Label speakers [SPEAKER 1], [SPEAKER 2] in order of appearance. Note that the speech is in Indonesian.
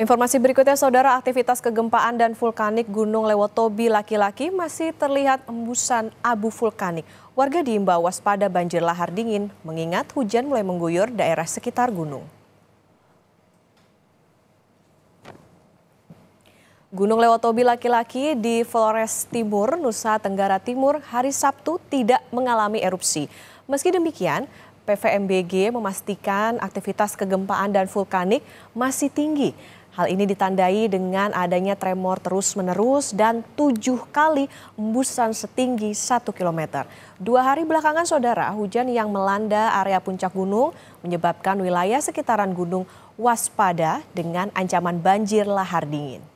[SPEAKER 1] Informasi berikutnya, saudara, aktivitas kegempaan dan vulkanik Gunung Lewotobi laki-laki masih terlihat embusan abu vulkanik. Warga diimbau waspada banjir lahar dingin, mengingat hujan mulai mengguyur daerah sekitar gunung. Gunung Lewotobi laki-laki di Flores Timur, Nusa Tenggara Timur, hari Sabtu tidak mengalami erupsi. Meski demikian, PVMBG memastikan aktivitas kegempaan dan vulkanik masih tinggi. Hal ini ditandai dengan adanya tremor terus-menerus dan tujuh kali embusan setinggi 1 km. Dua hari belakangan saudara, hujan yang melanda area puncak gunung menyebabkan wilayah sekitaran gunung waspada dengan ancaman banjir lahar dingin.